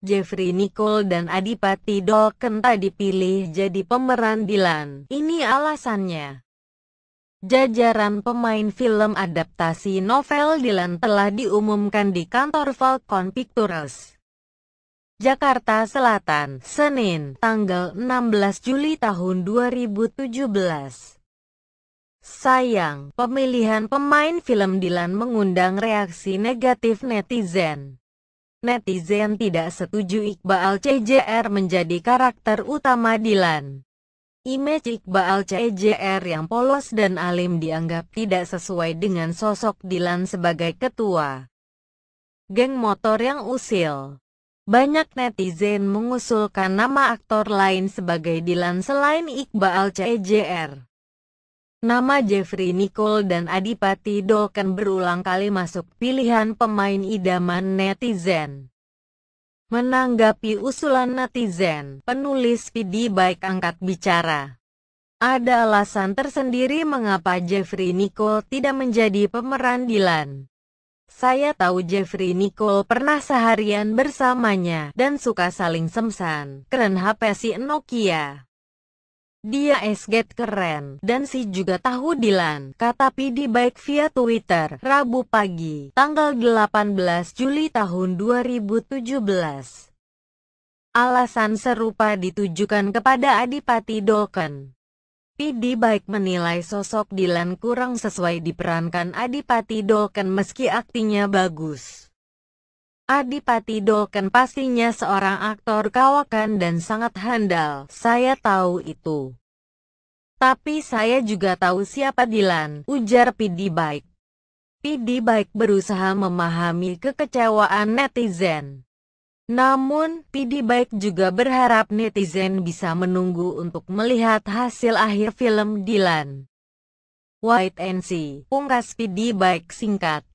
Jeffrey Nicole dan Adipati Dolkenta dipilih jadi pemeran Dilan. Ini alasannya. Jajaran pemain film adaptasi novel Dilan telah diumumkan di kantor Falcon Pictures. Jakarta Selatan, Senin, tanggal 16 Juli tahun 2017. Sayang, pemilihan pemain film Dilan mengundang reaksi negatif netizen. Netizen tidak setuju Iqbal CJR menjadi karakter utama Dilan. Image Iqbal CJR yang polos dan alim dianggap tidak sesuai dengan sosok Dilan sebagai ketua. Geng motor yang usil. Banyak netizen mengusulkan nama aktor lain sebagai Dilan selain Iqbal CJR. Nama Jeffrey Nicole dan Adipati Dolken berulang kali masuk pilihan pemain idaman netizen. Menanggapi usulan netizen, penulis PD baik angkat bicara. Ada alasan tersendiri mengapa Jeffrey Nicole tidak menjadi pemeran Dilan. Saya tahu Jeffrey Nicole pernah seharian bersamanya dan suka saling semsan, keren HP si Nokia. Dia esget keren, dan si juga tahu Dilan, kata Pidi baik via Twitter, Rabu pagi, tanggal 18 Juli tahun 2017. Alasan serupa ditujukan kepada Adipati Dolken. Pidi baik menilai sosok Dilan kurang sesuai diperankan Adipati Dolken meski aktingnya bagus. Adipati Dolken pastinya seorang aktor kawakan dan sangat handal. Saya tahu itu. Tapi saya juga tahu siapa Dilan, ujar Pidi Baik. Pidi Baik berusaha memahami kekecewaan netizen. Namun, Pidi Baik juga berharap netizen bisa menunggu untuk melihat hasil akhir film Dilan. White NC, See, pungkas Pidi Baik singkat.